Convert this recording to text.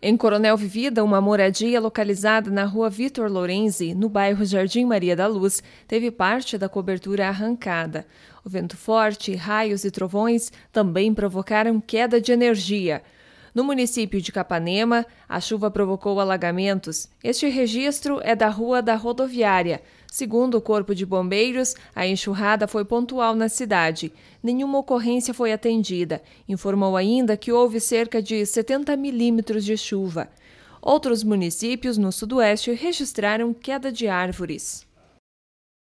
Em Coronel Vivida, uma moradia localizada na rua Vitor Lorenzi, no bairro Jardim Maria da Luz, teve parte da cobertura arrancada. O vento forte, raios e trovões também provocaram queda de energia. No município de Capanema, a chuva provocou alagamentos. Este registro é da Rua da Rodoviária. Segundo o Corpo de Bombeiros, a enxurrada foi pontual na cidade. Nenhuma ocorrência foi atendida. Informou ainda que houve cerca de 70 milímetros de chuva. Outros municípios no Sudoeste registraram queda de árvores.